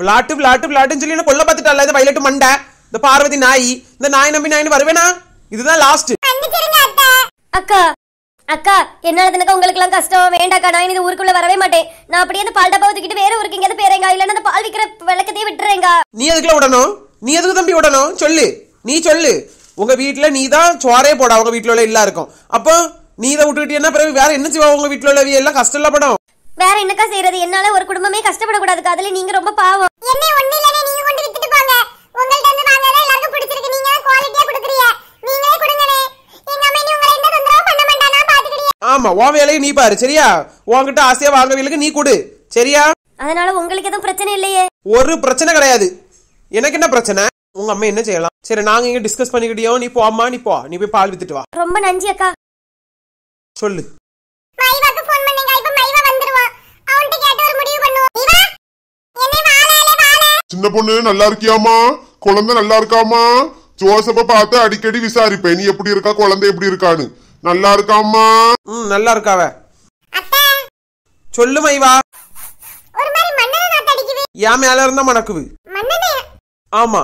விளாட்டு விளாட்டு விளாட்டுன்னு சொல்லி கொல்ல பார்த்துட்டால இந்த வயலட்டு மண்டை இந்த பார்வதி நாய் இந்த நாய் நம்பி நாயின்னு வருவேனா இதுதான் லாஸ்ட் அக்கா அக்கா என்னால தனக்கு உங்களுக்கு எல்லாம் கஷ்டம் வேண்டாக்கா நான் இது ஊருக்குள்ள வரவே மாட்டேன் நான் அப்படியே அந்த பால் டப்பா வேற ஊருக்கு எங்கேயாவது போயிறேங்க இல்ல அந்த பால் விக்கிற விளக்கத்தையே விட்டுறேங்க நீ எதுக்குல விடணும் நீ எதுக்கு தம்பி விடணும் சொல்லு நீ சொல்லு உங்க வீட்டுல நீ தான் சோறே போடா உங்க வீட்டுல உள்ள எல்லா இருக்கும் அப்போ நீ இதை என்ன பிறகு வேற என்ன செய்வா உங்க வீட்டுல உள்ளவங்க எல்லாம் கஷ்டம் படம் வேற என்னக்கா செய்யறது என்னால ஒரு குடும்பமே கஷ்டப்படக்கூடாதுக்கா அதுல நீங்க ரொம்ப பாவம் ஆமா உன் வேலையை நீ பாரு சரியா உன்கிட்ட ஆசையா வாங்கவில்லைக்கு நீ கொடு சரியா அதனால உங்களுக்கு எதுவும் பிரச்சனை இல்லையே ஒரு பிரச்சனை கிடையாது எனக்கு என்ன பிரச்சனை உங்க அம்மா என்ன செய்யலாம் சரி நாங்க இங்க டிஸ்கஸ் பண்ணிக்கிட்டியோ நீ போ அம்மா நீ போ நீ போய் பால் வித்துட்டு வா ரொம்ப நன்றி அக்கா சொல்லு மைவாக்கு ஃபோன் பண்ணுங்க மைவா ஒரு முடிவு பண்ணுவோம் என்னை சின்ன பொண்ணு நல்லா இருக்கியாமா குழந்தை நல்லா இருக்காமா ஜோசப்ப பார்த்து அடிக்கடி விசாரிப்பேன் நீ எப்படி இருக்கா குழந்தை எப்படி இருக்கான்னு நல்லா இருக்காம்மா ம் நல்லா இருக்காவ சொல்லு மைவா ஏன் மேல இருந்தா மணக்குது ஆமா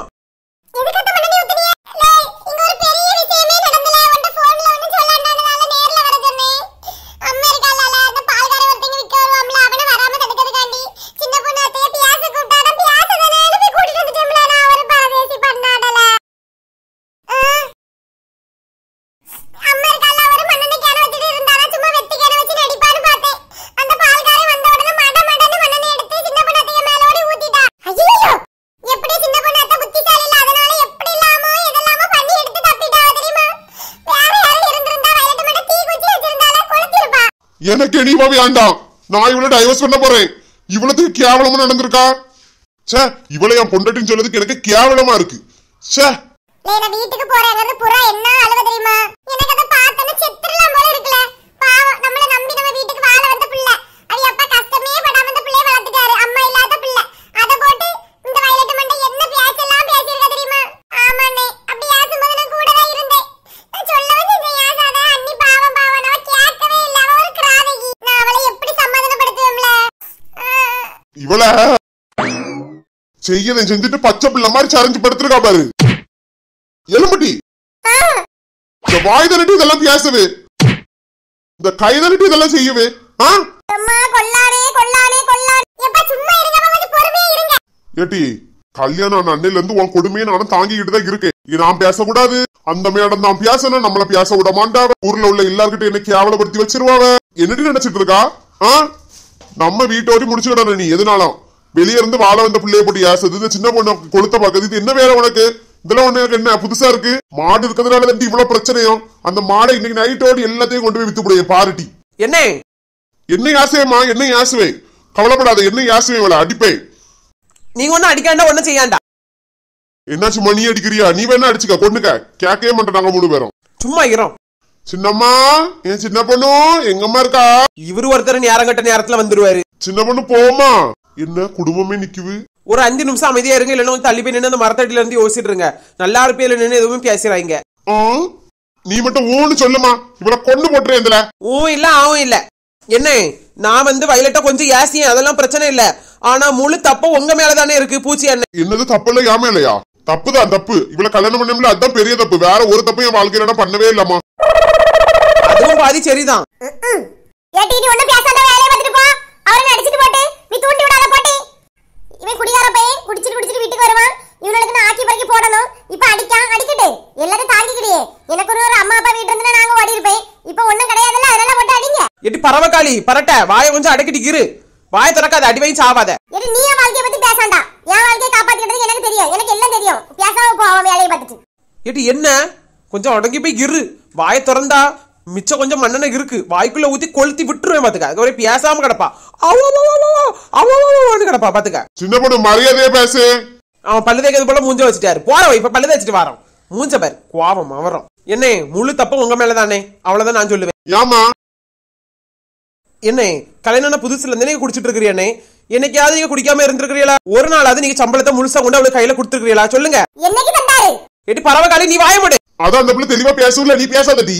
எனக்கு இனிமா வேண்டாம் நான் இவ்வளவு டைவர்ஸ் பண்ண போறேன் இவ்வளவுக்கு கேவலமா நடந்திருக்கா சே இவளை என் பொண்டாட்டின்னு சொல்றதுக்கு எனக்கு கேவலமா இருக்கு சே நான் வீட்டுக்கு போறேன் புறா என்ன அளவு தெரியுமா எனக்கு அதை பார்த்தேன்னு செத்துறலாம் செய்யவன் செஞ்சுட்டு பச்சை பிள்ளை மாதிரி சரஞ்சு படுத்துருக்கா பாரு எலும்பட்டி இந்த வாய் தரட்டு இதெல்லாம் பேசவே இந்த கை தரட்டு இதெல்லாம் செய்யவே ஆ ஏட்டி கல்யாணம் அன்னையில இருந்து உன் கொடுமையை நானும் தாங்கிக்கிட்டு தான் இருக்கேன் இது நான் பேசக்கூடாது அந்த மேடம் தான் பேசணும் நம்மள பேச விட மாட்டா ஊர்ல உள்ள எல்லாருக்கிட்ட என்ன கேவலப்படுத்தி வச்சிருவாங்க என்னடி நினைச்சிட்டு இருக்கா ஆ நம்ம வீட்டோடி முடிச்சுக்கிடணும் நீ எதுனாலும் வெளியே இருந்து வாழ வந்த பிள்ளைய போட்டு ஏசுது இந்த சின்ன பொண்ணு கொளுத்த பாக்குது இது என்ன வேலை உனக்கு இதெல்லாம் ஒண்ணு என்ன புதுசா இருக்கு மாடு இருக்கிறதுனால தான் இவ்வளவு பிரச்சனையும் அந்த மாடை இன்னைக்கு நைட்டோடு எல்லாத்தையும் கொண்டு போய் வித்து பாருட்டி என்ன என்ன யாசுவேமா என்ன யாசுவே கவலைப்படாத என்ன யாசுவே இவளை அடிப்பை நீங்க ஒண்ணு அடிக்காண்டா ஒண்ணு செய்யாண்டா என்னாச்சு மணி அடிக்கிறியா நீ வேணா அடிச்சுக்க கொண்டுக்க கேட்கவே மாட்டோம் நாங்க மூணு பேரும் சும்மா இருக்கிறோம் சின்னம்மா என் சின்ன பொண்ணும் எங்கம்மா இருக்கா இவரு ஒருத்தர் நேரம் கட்ட நேரத்துல வந்துருவாரு சின்ன பொண்ணு போமா என்ன குடும்பமே நிக்குது ஒரு அஞ்சு நிமிஷம் அமைதியா இருங்க இல்லைன்னா தள்ளி போய் நின்னு அந்த மரத்தடியில இருந்து யோசிச்சுட்டு இருங்க நல்லா இருப்பே நின்னு நின்று எதுவுமே பேசுறாங்க நீ மட்டும் ஊன்னு சொல்லுமா இவளை கொண்டு போட்டுரு இதுல ஓ இல்ல ஆவும் இல்ல என்ன நான் வந்து வயலட்ட கொஞ்சம் ஏசியேன் அதெல்லாம் பிரச்சனை இல்ல ஆனா முழு தப்ப உங்க மேலதானே இருக்கு பூச்சி என்ன என்னது தப்பு இல்ல யாமே இல்லையா தப்புதான் தப்பு இவளை கல்யாணம் பண்ணும்ல அதான் பெரிய தப்பு வேற ஒரு தப்பு என் வாழ்க்கையில பண்ணவே இல்லம்மா அதுவும் பாதி சரிதான் சோறு அடிச்சிட்டு போட்டு நீ தூண்டி விடாத போட்டி இவன் குடிகார பையன் குடிச்சிட்டு குடிச்சிட்டு வீட்டுக்கு வருவான் இவனுக்கு நான் ஆக்கி பறக்கி போடணும் இப்ப அடிக்கான் அடிக்கட்டு எல்லாரும் தாங்கிக்கிட்டே எனக்கு ஒரு அம்மா அப்பா வீட்டு இருந்து நாங்க ஓடி இருப்பேன் இப்ப ஒண்ணும் கிடையாதுல்ல அதனால போட்டு அடிங்க எட்டி பரவக்காளி பரட்ட வாயை கொஞ்சம் அடக்கிட்டு இரு வாயை திறக்காத அடி வாங்கி சாவாத எடி நீ என் வாழ்க்கைய பத்தி பேசாண்டா என் வாழ்க்கைய காப்பாத்திக்கிட்டது எனக்கு தெரியும் எனக்கு எல்லாம் தெரியும் பேசாம போ அவன் வேலையை பார்த்துட்டு எட்டி என்ன கொஞ்சம் உடங்கி போய் இரு வாயை திறந்தா மிச்சம் கொஞ்சம் மண்ணெண்ணெய் இருக்கு வாய்க்குள்ள ஊத்தி கொளுத்தி விட்டுருவேன் பாத்துக்க அதுக்கப்புறம் பேசாம கிடப்பா அவ்வளவு கிடப்பா பாத்துக்க சின்ன பொண்ணு மரியாதையே பேசு அவன் பல்லு தேய்க்கிறது போல மூஞ்ச வச்சுட்டாரு போற வை இப்ப பல்லு தேய்ச்சிட்டு வரோம் மூஞ்ச பாரு கோபம் அவரம் என்னே முழு தப்ப உங்க மேலதானே அவ்வளவுதான் நான் சொல்லுவேன் ஆமா என்ன கல்யாணம் புதுசுல இருந்து நீங்க குடிச்சிட்டு இருக்கிறியானே என்னைக்காவது நீங்க குடிக்காம இருந்திருக்கிறீங்களா ஒரு நாளாவது நீங்க சம்பளத்தை முழுசா கொண்டு அவளுக்கு கையில கொடுத்துருக்கீங்களா சொல்லுங்க எட்டி பரவ காலி நீ வாய மாட்டே அதான் அந்த பிள்ளை தெளிவா பேசல நீ பேசாதடி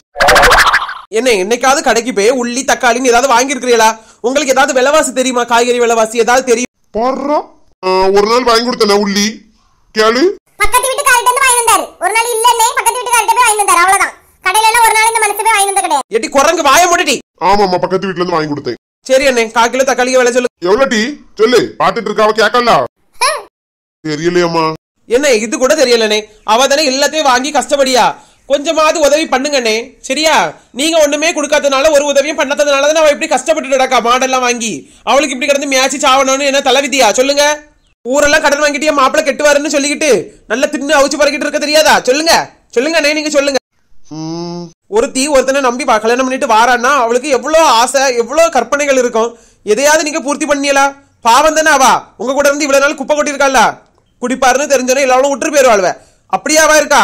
என்ன என்னைக்காவது கடைக்கு போய் உள்ளி தக்காளின்னு ஏதாவது வாங்கியிருக்கிறீங்களா உங்களுக்கு ஏதாவது விலைவாசி தெரியுமா காய்கறி விலைவாசி ஏதாவது தெரியும் போடுறோம் ஒரு நாள் வாங்கி கொடுத்தேன் உள்ளி கேளு பக்கத்து வீட்டு கார்ட்ட இருந்து வாங்கி வந்தாரு ஒரு நாள் இல்லன்னே பக்கத்து வீட்டு கார்ட்ட போய் வாங்கி வந்தாரு அவ்வளவுதான் கடையில எல்லாம் ஒரு நாள் இந்த மனுஷன் போய் வாங்கி வந்த எட்டி குரங்கு வாய மூடிட்டி ஆமா ஆமா பக்கத்து வீட்ல இருந்து வாங்கி கொடுத்தேன் சரி அண்ணே கால் கிலோ தக்காளிக்கு விலை சொல்லு எவ்வளவு டீ சொல்லு பாத்துட்டு இருக்காவ கேக்கல தெரியலையம்மா என்ன இது கூட தெரியலனே அவ தானே எல்லாத்தையும் வாங்கி கஷ்டப்படியா கொஞ்சமாவது உதவி பண்ணுங்கண்ணே சரியா நீங்க ஒண்ணுமே கொடுக்காதனால ஒரு உதவியும் பண்ணாததுனாலதான் தான் அவள் இப்படி கஷ்டப்பட்டு நடக்கா மாடெல்லாம் வாங்கி அவளுக்கு இப்படி கிடந்து மேட்சி சாவணும்னு என்ன தலைவிதியா சொல்லுங்க ஊரெல்லாம் கடன் வாங்கிட்டு என் மாப்பிள்ள கெட்டுவாருன்னு சொல்லிக்கிட்டு நல்லா தின்னு அவிச்சு பறக்கிட்டு இருக்க தெரியாதா சொல்லுங்க சொல்லுங்கண்ணே நீங்க சொல்லுங்க ஒருத்தி ஒருத்தனை நம்பி கல்யாணம் பண்ணிட்டு வாரான்னா அவளுக்கு எவ்வளோ ஆசை எவ்வளோ கற்பனைகள் இருக்கும் எதையாவது நீங்க பூர்த்தி பண்ணியலா பாவம் தானே அவா உங்க கூட இருந்து இவ்வளவு நாள் குப்பை கொட்டியிருக்காளா குடிப்பாருன்னு தெரிஞ்சோன்னே எல்லாரும் விட்டுரு போயிருவாள்வ அப்படியாவா இருக்கா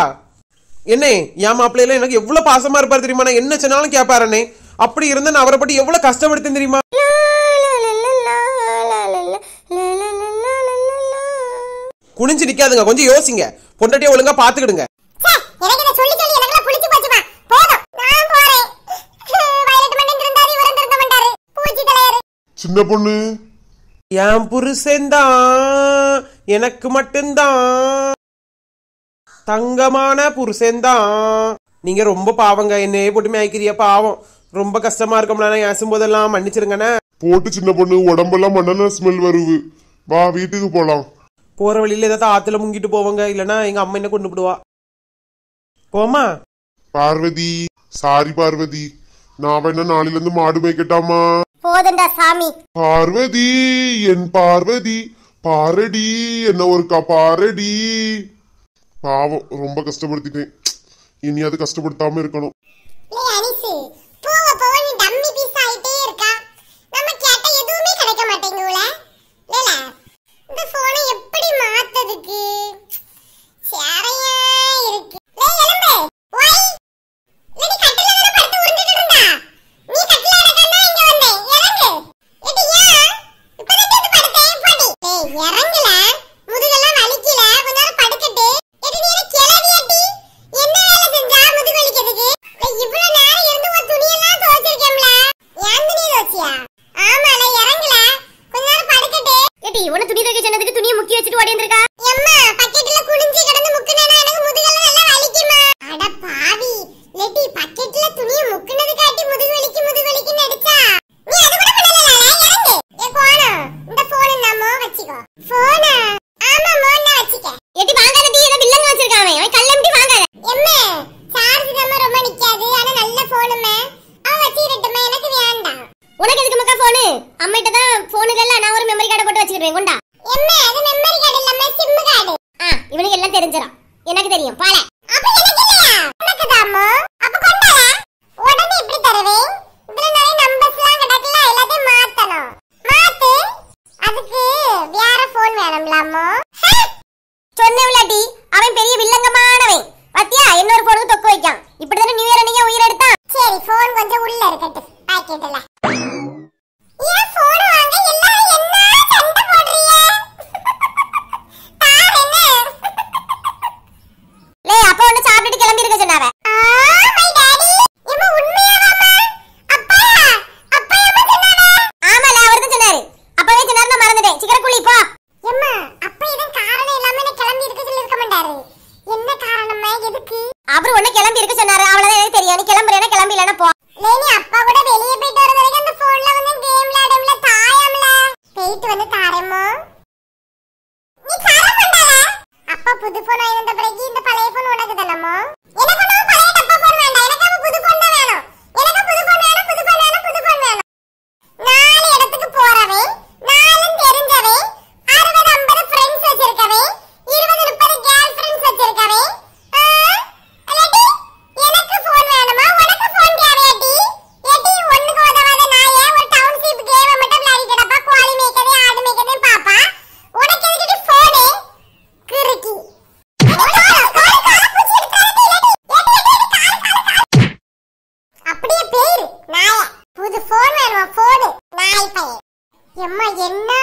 என்ன என் மாப்பிள்ளையில எனக்கு எவ்வளவு பாசமா இருப்பாரு தெரியுமா நான் என்ன சொன்னாலும் கேட்பாரண்ணே அப்படி இருந்து நான் அவரை பற்றி எவ்வளவு கஷ்டப்படுத்தேன் தெரியுமா குனிஞ்சு நிக்காதுங்க கொஞ்சம் யோசிங்க பொண்டாட்டியா ஒழுங்கா பாத்துக்கிடுங்க சின்ன பொண்ணு என் புருஷன் தான் எனக்கு மட்டும்தான் தங்கமான புருஷன் தான் நீங்க ரொம்ப பாவங்க என்னையே போட்டு மேய்க்கிறிய பாவம் ரொம்ப கஷ்டமா இருக்கோம்னா ஏசும் போதெல்லாம் மன்னிச்சிருங்கண்ணே போட்டு சின்ன பொண்ணு உடம்பெல்லாம் மண்ணெண்ண ஸ்மெல் வருவு வா வீட்டுக்கு போலாம் போற வழியில ஏதாவது ஆத்துல முங்கிட்டு போவாங்க இல்லனா எங்க அம்மா என்ன கொண்டு போடுவா போமா பார்வதி சாரி பார்வதி நான் வேணா நாளில இருந்து மாடு மேய்க்கட்டாமா போதண்டா சாமி பார்வதி என் பார்வதி பாரடி என்ன ஒருக்கா பாரடி பாவம் ரொம்ப கஷ்டப்படுத்திட்டேன் இனியாவது கஷ்டப்படுத்தாம இருக்கணும் அப்பா புது போன் வாங்கி வந்த பிறகு இந்த பழைய போன் உனக்கு எனக்கு எனக்கு ஃபோன் வேணுமா ஃபோன் நாய் பையன் எம்மா என்ன